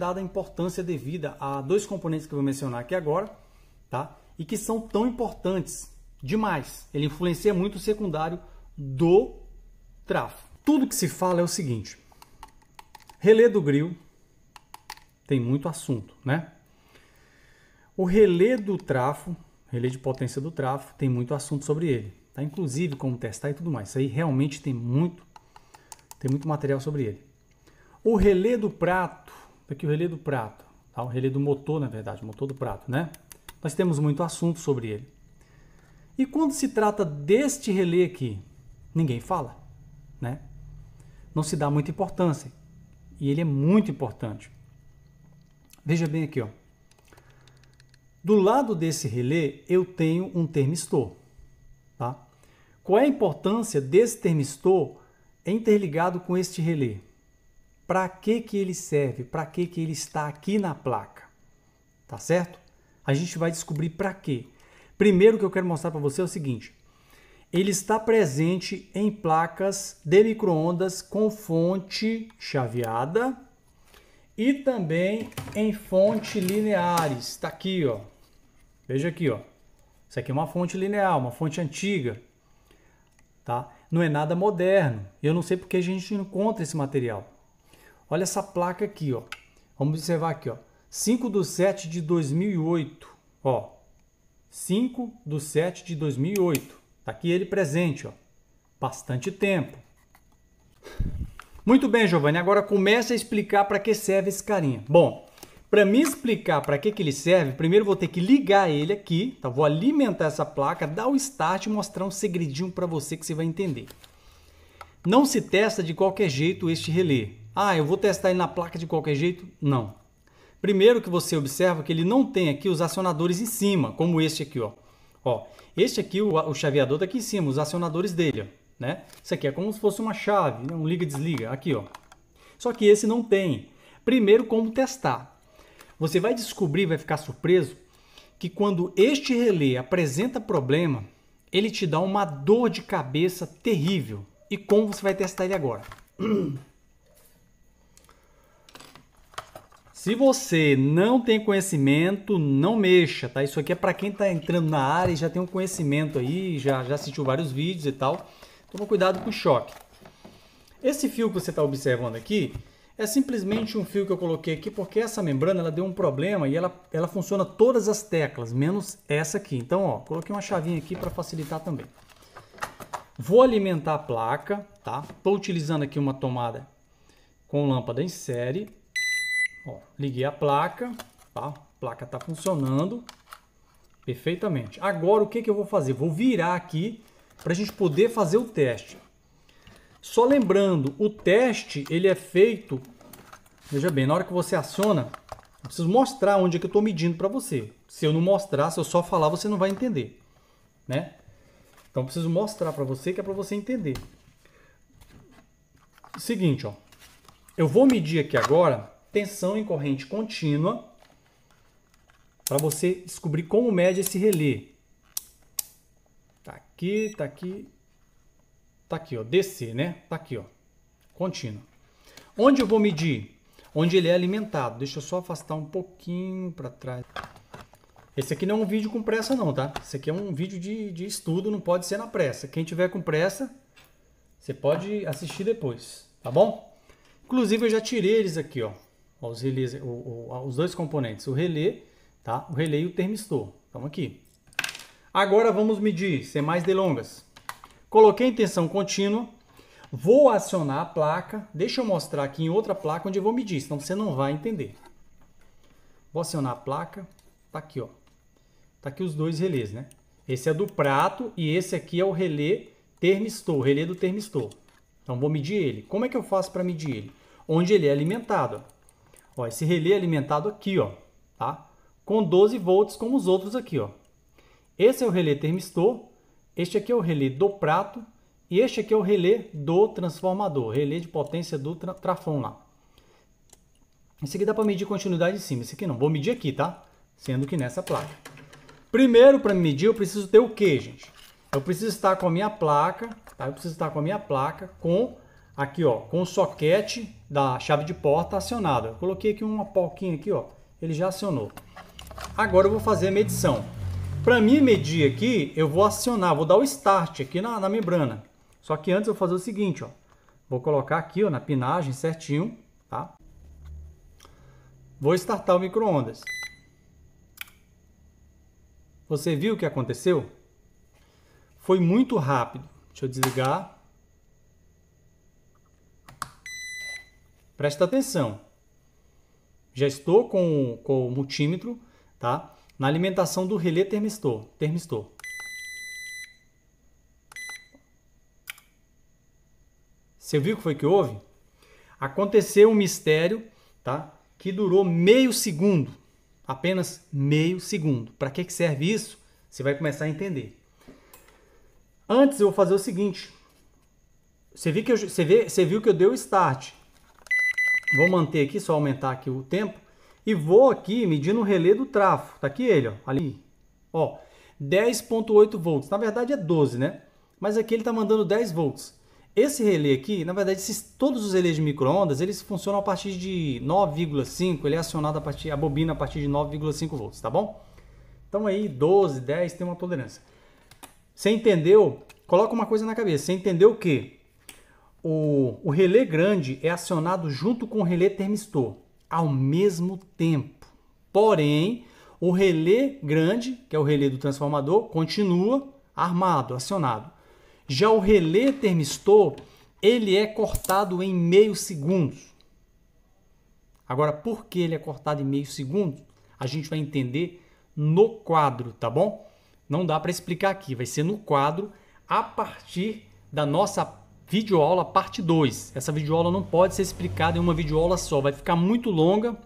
dada a importância devida a dois componentes que eu vou mencionar aqui agora, tá? E que são tão importantes demais. Ele influencia muito o secundário do tráfego. Tudo que se fala é o seguinte: relé do grill tem muito assunto, né? O relé do trafo, relé de potência do trafo, tem muito assunto sobre ele, tá? Inclusive como testar e tudo mais. Isso aí realmente tem muito, tem muito material sobre ele. O relé do prato aqui o relé do prato, tá? o relé do motor, na verdade, o motor do prato, né? Nós temos muito assunto sobre ele. E quando se trata deste relé aqui, ninguém fala, né? Não se dá muita importância. E ele é muito importante. Veja bem aqui, ó. Do lado desse relé, eu tenho um termistor, tá? Qual é a importância desse termistor interligado com este relé? para que, que ele serve, para que, que ele está aqui na placa. Tá certo? A gente vai descobrir para quê. Primeiro que eu quero mostrar para você é o seguinte: ele está presente em placas de microondas com fonte chaveada e também em fonte lineares. Está aqui, ó. Veja aqui, ó. Isso aqui é uma fonte linear, uma fonte antiga, tá? Não é nada moderno. Eu não sei porque a gente não encontra esse material. Olha essa placa aqui, ó. Vamos observar aqui, ó. 5 do 7 de 2008, ó. 5 do 7 de 2008. Tá aqui ele presente, ó. Bastante tempo. Muito bem, Giovanni. Agora comece a explicar para que serve esse carinha. Bom, para me explicar para que, que ele serve, primeiro vou ter que ligar ele aqui, tá? Vou alimentar essa placa, dar o start e mostrar um segredinho para você que você vai entender. Não se testa de qualquer jeito este relé. Ah, eu vou testar ele na placa de qualquer jeito? Não. Primeiro que você observa que ele não tem aqui os acionadores em cima, como este aqui, ó. Ó, este aqui, o, o chaveador tá aqui em cima, os acionadores dele, ó, né? Isso aqui é como se fosse uma chave, né? um liga-desliga, aqui, ó. Só que esse não tem. Primeiro, como testar. Você vai descobrir, vai ficar surpreso, que quando este relé apresenta problema, ele te dá uma dor de cabeça terrível. E como você vai testar ele agora? Se você não tem conhecimento, não mexa, tá? Isso aqui é para quem está entrando na área e já tem um conhecimento aí, já, já assistiu vários vídeos e tal. Toma cuidado com o choque. Esse fio que você está observando aqui é simplesmente um fio que eu coloquei aqui porque essa membrana ela deu um problema e ela, ela funciona todas as teclas, menos essa aqui. Então, ó, coloquei uma chavinha aqui para facilitar também. Vou alimentar a placa, tá? Estou utilizando aqui uma tomada com lâmpada em série Ó, liguei a placa, tá? A placa está funcionando perfeitamente. Agora o que, que eu vou fazer? Vou virar aqui para a gente poder fazer o teste. Só lembrando, o teste ele é feito, veja bem, na hora que você aciona, eu preciso mostrar onde é que eu estou medindo para você. Se eu não mostrar, se eu só falar, você não vai entender, né? Então preciso mostrar para você que é para você entender. Seguinte, ó, eu vou medir aqui agora tensão em corrente contínua para você descobrir como mede esse relé. Tá aqui, tá aqui, tá aqui, ó, DC, né? Tá aqui, ó, contínua. Onde eu vou medir? Onde ele é alimentado. Deixa eu só afastar um pouquinho para trás. Esse aqui não é um vídeo com pressa não, tá? Esse aqui é um vídeo de, de estudo, não pode ser na pressa. Quem tiver com pressa, você pode assistir depois, tá bom? Inclusive eu já tirei eles aqui, ó os, relés, o, o, os dois componentes, o relé, tá? o relé e o termistor. Estamos aqui. Agora vamos medir, sem mais delongas. Coloquei em tensão contínua, vou acionar a placa, deixa eu mostrar aqui em outra placa onde eu vou medir, senão você não vai entender. Vou acionar a placa, tá aqui ó, tá aqui os dois relés, né? Esse é do prato e esse aqui é o relé termistor, o relé do termistor. Então vou medir ele. Como é que eu faço para medir ele? Onde ele é alimentado, ó. Ó, esse relé alimentado aqui, ó, tá? com 12 volts como os outros aqui. Ó. Esse é o relé termistor, este aqui é o relé do prato e este aqui é o relé do transformador, relé de potência do tra trafão lá. Esse aqui dá para medir continuidade em cima, esse aqui não. Vou medir aqui, tá? Sendo que nessa placa. Primeiro, para medir, eu preciso ter o quê, gente? Eu preciso estar com a minha placa, tá? Eu preciso estar com a minha placa com aqui ó, com o soquete da chave de porta tá acionada. coloquei aqui uma palquinha aqui, ó, ele já acionou. Agora eu vou fazer a medição. Para mim medir aqui, eu vou acionar, vou dar o start aqui na, na membrana. Só que antes eu vou fazer o seguinte, ó. Vou colocar aqui, ó, na pinagem certinho, tá? Vou startar o micro-ondas. Você viu o que aconteceu? Foi muito rápido. Deixa eu desligar. Presta atenção. Já estou com, com o multímetro, tá? Na alimentação do relé termistor. termistor. Você viu o que foi que houve? Aconteceu um mistério, tá? Que durou meio segundo. Apenas meio segundo. Para que, que serve isso? Você vai começar a entender. Antes eu vou fazer o seguinte. Você viu que eu, você, vê, você viu que eu dei o start. Vou manter aqui, só aumentar aqui o tempo. E vou aqui medindo o relé do trafo. Tá aqui ele, ó. Ali. Ó, 10.8 volts. Na verdade é 12, né? Mas aqui ele tá mandando 10 volts. Esse relé aqui, na verdade, esses, todos os relés de microondas, eles funcionam a partir de 9,5, ele é acionado a partir a bobina a partir de 9,5 volts, tá bom? Então aí 12, 10 tem uma tolerância. Você entendeu? Coloca uma coisa na cabeça. Você entendeu o quê? o, o relé grande é acionado junto com o relé termistor, ao mesmo tempo. Porém, o relé grande, que é o relé do transformador, continua armado, acionado. Já o relé termistor, ele é cortado em meio segundos. Agora, por que ele é cortado em meio segundo? A gente vai entender no quadro, tá bom? Não dá para explicar aqui, vai ser no quadro a partir da nossa videoaula parte 2. Essa videoaula não pode ser explicada em uma videoaula só, vai ficar muito longa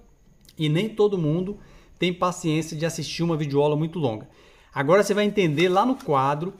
e nem todo mundo tem paciência de assistir uma videoaula muito longa. Agora você vai entender lá no quadro